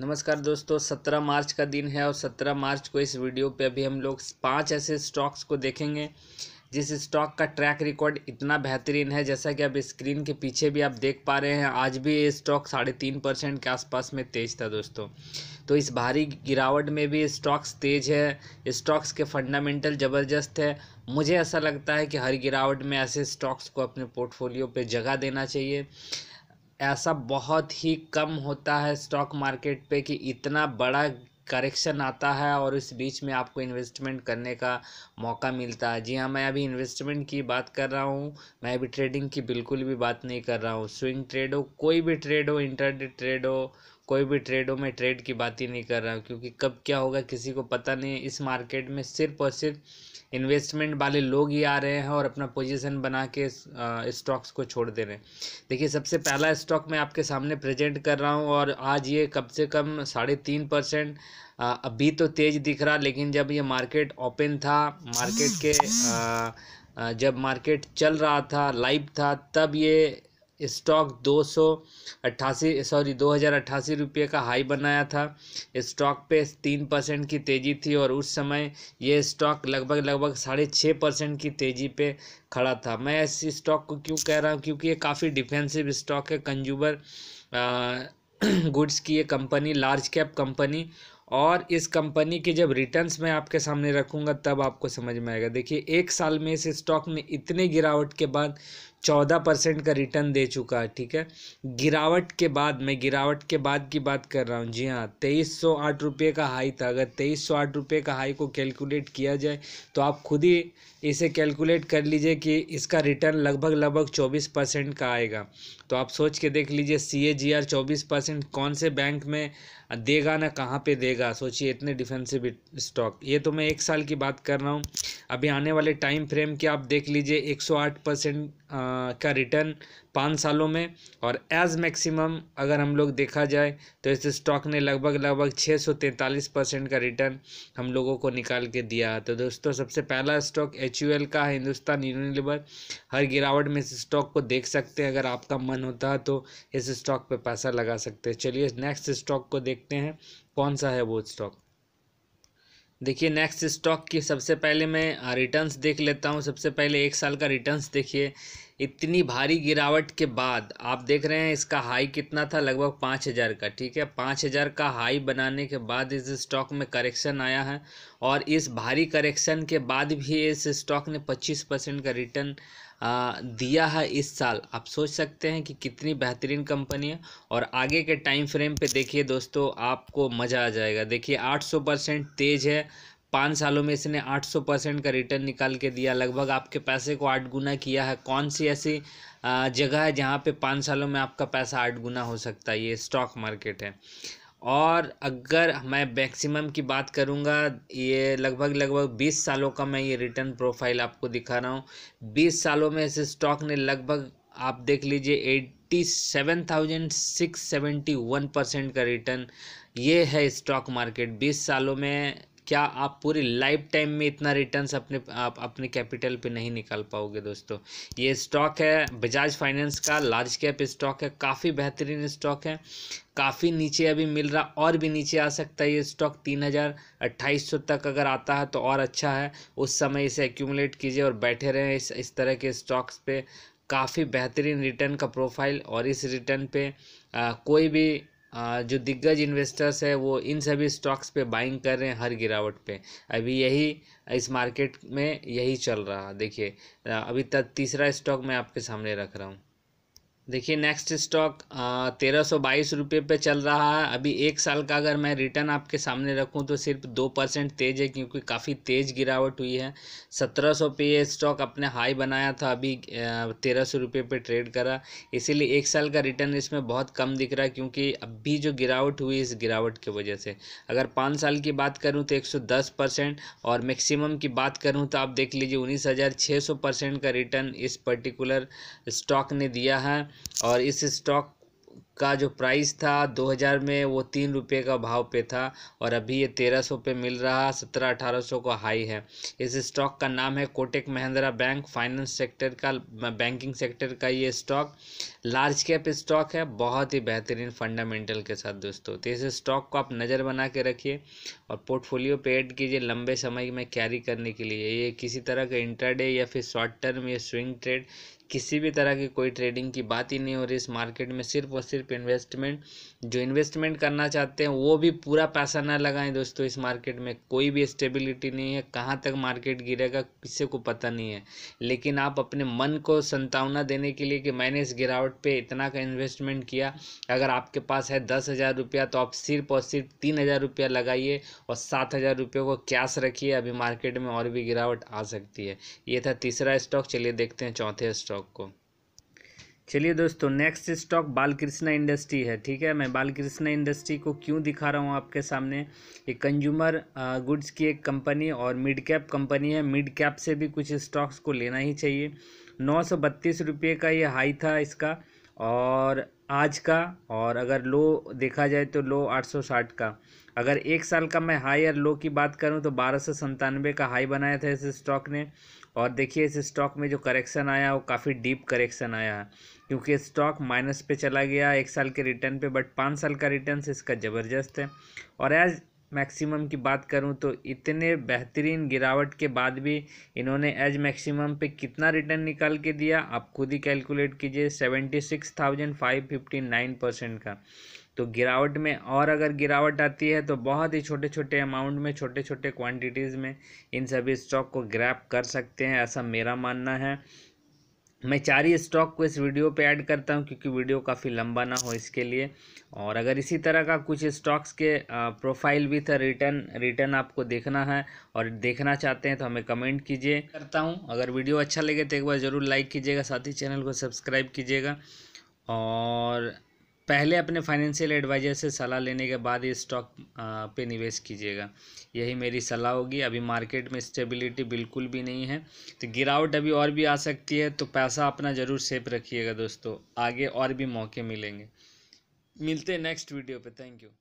नमस्कार दोस्तों सत्रह मार्च का दिन है और सत्रह मार्च को इस वीडियो पे अभी हम लोग पांच ऐसे स्टॉक्स को देखेंगे जिस स्टॉक का ट्रैक रिकॉर्ड इतना बेहतरीन है जैसा कि आप स्क्रीन के पीछे भी आप देख पा रहे हैं आज भी ये स्टॉक साढ़े तीन परसेंट के आसपास में तेज था दोस्तों तो इस भारी गिरावट में भी स्टॉक्स तेज है स्टॉक्स के फंडामेंटल ज़बरदस्त है मुझे ऐसा लगता है कि हर गिरावट में ऐसे स्टॉक्स को अपने पोर्टफोलियो पर जगह देना चाहिए ऐसा बहुत ही कम होता है स्टॉक मार्केट पे कि इतना बड़ा करेक्शन आता है और इस बीच में आपको इन्वेस्टमेंट करने का मौका मिलता है जी हाँ मैं अभी इन्वेस्टमेंट की बात कर रहा हूँ मैं अभी ट्रेडिंग की बिल्कुल भी बात नहीं कर रहा हूँ स्विंग ट्रेड हो कोई भी ट्रेड हो इंटरडे ट्रेड हो कोई भी ट्रेड हो मैं ट्रेड की बात ही नहीं कर रहा हूँ क्योंकि कब क्या होगा किसी को पता नहीं इस मार्केट में सिर्फ और सिर्फ इन्वेस्टमेंट वाले लोग ही आ रहे हैं और अपना पोजीशन बना के स्टॉक्स को छोड़ दे रहे हैं देखिए सबसे पहला स्टॉक मैं आपके सामने प्रेजेंट कर रहा हूँ और आज ये कम से कम साढ़े तीन परसेंट अभी तो तेज़ दिख रहा लेकिन जब ये मार्केट ओपन था मार्केट के आ, जब मार्केट चल रहा था लाइव था तब ये स्टॉक दो सौ अट्ठासी सॉरी दो हज़ार अट्ठासी रुपये का हाई बनाया था स्टॉक पे तीन परसेंट की तेज़ी थी और उस समय ये स्टॉक लगभग लगभग साढ़े छः परसेंट की तेज़ी पे खड़ा था मैं इस स्टॉक को क्यों कह रहा हूँ क्योंकि ये काफ़ी डिफेंसिव स्टॉक है कंज्यूमर गुड्स की ये कंपनी लार्ज कैप कंपनी और इस कंपनी के जब रिटर्न्स मैं आपके सामने रखूँगा तब आपको समझ में आएगा देखिए एक साल में इस स्टॉक में इतने गिरावट के बाद चौदह परसेंट का रिटर्न दे चुका है ठीक है गिरावट के बाद मैं गिरावट के बाद की बात कर रहा हूँ जी हाँ तेईस सौ आठ रुपये का हाई था अगर तेईस सौ आठ रुपये का हाई को कैलकुलेट किया जाए तो आप खुद ही इसे कैलकुलेट कर लीजिए कि इसका रिटर्न लगभग लगभग चौबीस परसेंट का आएगा तो आप सोच के देख लीजिए सी ए जी आर चौबीस परसेंट कौन से बैंक में देगा ना कहाँ पे देगा सोचिए इतने डिफेंसिव स्टॉक ये तो मैं एक साल की बात कर रहा हूँ अभी आने वाले टाइम फ्रेम की आप देख लीजिए एक सौ आठ परसेंट का रिटर्न पाँच सालों में और एज़ मैक्सिमम अगर हम लोग देखा जाए तो इस स्टॉक ने लगभग लगभग छः सौ तैंतालीस परसेंट का रिटर्न हम लोगों को निकाल के दिया तो दोस्तों सबसे पहला स्टॉक एच का है हिंदुस्तान यूनिलीवर हर गिरावट में इस स्टॉक को देख सकते हैं अगर आपका मन होता है तो इस स्टॉक पर पैसा लगा सकते हैं चलिए नेक्स्ट स्टॉक को देखते हैं कौन सा है वो स्टॉक देखिए नेक्स्ट स्टॉक की सबसे पहले मैं रिटर्न्स देख लेता हूँ सबसे पहले एक साल का रिटर्न्स देखिए इतनी भारी गिरावट के बाद आप देख रहे हैं इसका हाई कितना था लगभग पाँच हज़ार का ठीक है पाँच हज़ार का हाई बनाने के बाद इस स्टॉक में करेक्शन आया है और इस भारी करेक्शन के बाद भी इस स्टॉक ने पच्चीस परसेंट का रिटर्न दिया है इस साल आप सोच सकते हैं कि कितनी बेहतरीन कंपनी है और आगे के टाइम फ्रेम पे देखिए दोस्तों आपको मज़ा आ जाएगा देखिए 800 परसेंट तेज़ है पाँच सालों में इसने 800 परसेंट का रिटर्न निकाल के दिया लगभग आपके पैसे को आठ गुना किया है कौन सी ऐसी जगह है जहाँ पे पाँच सालों में आपका पैसा आठ गुना हो सकता है ये स्टॉक मार्केट है और अगर मैं मैक्सिमम की बात करूँगा ये लगभग लगभग 20 सालों का मैं ये रिटर्न प्रोफाइल आपको दिखा रहा हूँ 20 सालों में इस स्टॉक ने लगभग आप देख लीजिए 87,671 परसेंट का रिटर्न ये है स्टॉक मार्केट 20 सालों में क्या आप पूरी लाइफ टाइम में इतना रिटर्न्स अपने आप अपने कैपिटल पे नहीं निकाल पाओगे दोस्तों ये स्टॉक है बजाज फाइनेंस का लार्ज कैप स्टॉक है काफ़ी बेहतरीन स्टॉक है काफ़ी नीचे अभी मिल रहा और भी नीचे आ सकता है ये स्टॉक तीन हज़ार अट्ठाईस सौ तक अगर आता है तो और अच्छा है उस समय इसे एक्यूमुलेट कीजिए और बैठे रहें इस इस तरह के स्टॉक्स पे काफ़ी बेहतरीन रिटर्न का प्रोफाइल और इस रिटर्न पे आ, कोई भी जो दिग्गज इन्वेस्टर्स है वो इन सभी स्टॉक्स पे बाइंग कर रहे हैं हर गिरावट पे अभी यही इस मार्केट में यही चल रहा देखिए अभी तक तीसरा स्टॉक मैं आपके सामने रख रहा हूँ देखिए नेक्स्ट स्टॉक तेरह सौ बाईस रुपये पर चल रहा है अभी एक साल का अगर मैं रिटर्न आपके सामने रखूं तो सिर्फ दो परसेंट तेज़ है क्योंकि काफ़ी तेज़ गिरावट हुई है सत्रह सौ पे स्टॉक अपने हाई बनाया था अभी तेरह सौ रुपये पर ट्रेड करा इसीलिए एक साल का रिटर्न इसमें बहुत कम दिख रहा है क्योंकि अभी जो गिरावट हुई इस गिरावट की वजह से अगर पाँच साल की बात करूँ तो एक सौ दस परसेंट और मैक्सिमम की बात करूँ तो आप देख लीजिए उन्नीस हज़ार छः सौ परसेंट का रिटर्न इस पर्टिकुलर स्टॉक ने दिया है और इस स्टॉक का जो प्राइस था 2000 में वो तीन रुपये का भाव पे था और अभी ये 1300 पे मिल रहा सत्रह अठारह सौ का हाई है इस स्टॉक का नाम है Kotak Mahindra bank finance sector का बैंकिंग सेक्टर का ये स्टॉक लार्ज कैप स्टॉक है बहुत ही बेहतरीन फंडामेंटल के साथ दोस्तों तो इस स्टॉक को आप नज़र बना के रखिए और पोर्टफोलियो पे ऐड कीजिए लंबे समय में कैरी करने के लिए ये किसी तरह का इंटरडे या फिर शॉर्ट टर्म या स्विंग ट्रेड किसी भी तरह की कोई ट्रेडिंग की बात ही नहीं हो रही इस मार्केट में सिर्फ और सिर्फ इन्वेस्टमेंट जो इन्वेस्टमेंट करना चाहते हैं वो भी पूरा पैसा ना लगाएं दोस्तों इस मार्केट में कोई भी स्टेबिलिटी नहीं है कहाँ तक मार्केट गिरेगा किसी को पता नहीं है लेकिन आप अपने मन को संतावना देने के लिए कि मैंने इस गिरावट पर इतना का इन्वेस्टमेंट किया अगर आपके पास है दस हज़ार रुपया तो आप सिर्फ और सिर्फ तीन हज़ार रुपया लगाइए और सात हज़ार रुपये को कैश रखिए अभी मार्केट में और भी गिरावट आ सकती है ये था तीसरा स्टॉक चलिए देखते हैं चौथे स्टॉक स्टॉक को चलिए दोस्तों नेक्स्ट स्टॉक बालकृष्णा इंडस्ट्री है ठीक है मैं बालकृष्णा इंडस्ट्री को क्यों दिखा रहा हूँ आपके सामने ये कंज्यूमर गुड्स की एक कंपनी और मिड कैप कंपनी है मिड कैप से भी कुछ स्टॉक्स को लेना ही चाहिए नौ सौ बत्तीस रुपये का ये हाई था इसका और आज का और अगर लो देखा जाए तो लो आठ सौ साठ का अगर एक साल का मैं हाई और लो की बात करूँ तो बारह सौ संतानवे का हाई बनाया था इस स्टॉक ने और देखिए इस स्टॉक में जो करेक्शन आया वो काफ़ी डीप करेक्शन आया क्योंकि स्टॉक माइनस पे चला गया एक साल के रिटर्न पे बट पाँच साल का रिटर्न इसका ज़बरदस्त है और एज मैक्सिमम की बात करूं तो इतने बेहतरीन गिरावट के बाद भी इन्होंने एज मैक्सिमम पे कितना रिटर्न निकाल के दिया आप खुद ही कैलकुलेट कीजिए seventy six thousand five fifty nine percent का तो गिरावट में और अगर गिरावट आती है तो बहुत ही छोटे छोटे अमाउंट में छोटे छोटे क्वांटिटीज़ में इन सभी स्टॉक को ग्रैप कर सकते हैं ऐसा मेरा मानना है मैं चार ही स्टॉक को इस वीडियो पे ऐड करता हूँ क्योंकि वीडियो काफ़ी लंबा ना हो इसके लिए और अगर इसी तरह का कुछ स्टॉक्स के प्रोफाइल भी था रिटर्न रिटर्न आपको देखना है और देखना चाहते हैं तो हमें कमेंट कीजिए करता हूँ अगर वीडियो अच्छा लगे तो एक बार ज़रूर लाइक कीजिएगा साथ ही चैनल को सब्सक्राइब कीजिएगा और पहले अपने फाइनेंशियल एडवाइजर से सलाह लेने के बाद ही स्टॉक पे निवेश कीजिएगा यही मेरी सलाह होगी अभी मार्केट में स्टेबिलिटी बिल्कुल भी नहीं है तो गिरावट अभी और भी आ सकती है तो पैसा अपना ज़रूर सेफ रखिएगा दोस्तों आगे और भी मौके मिलेंगे मिलते हैं नेक्स्ट वीडियो पे थैंक यू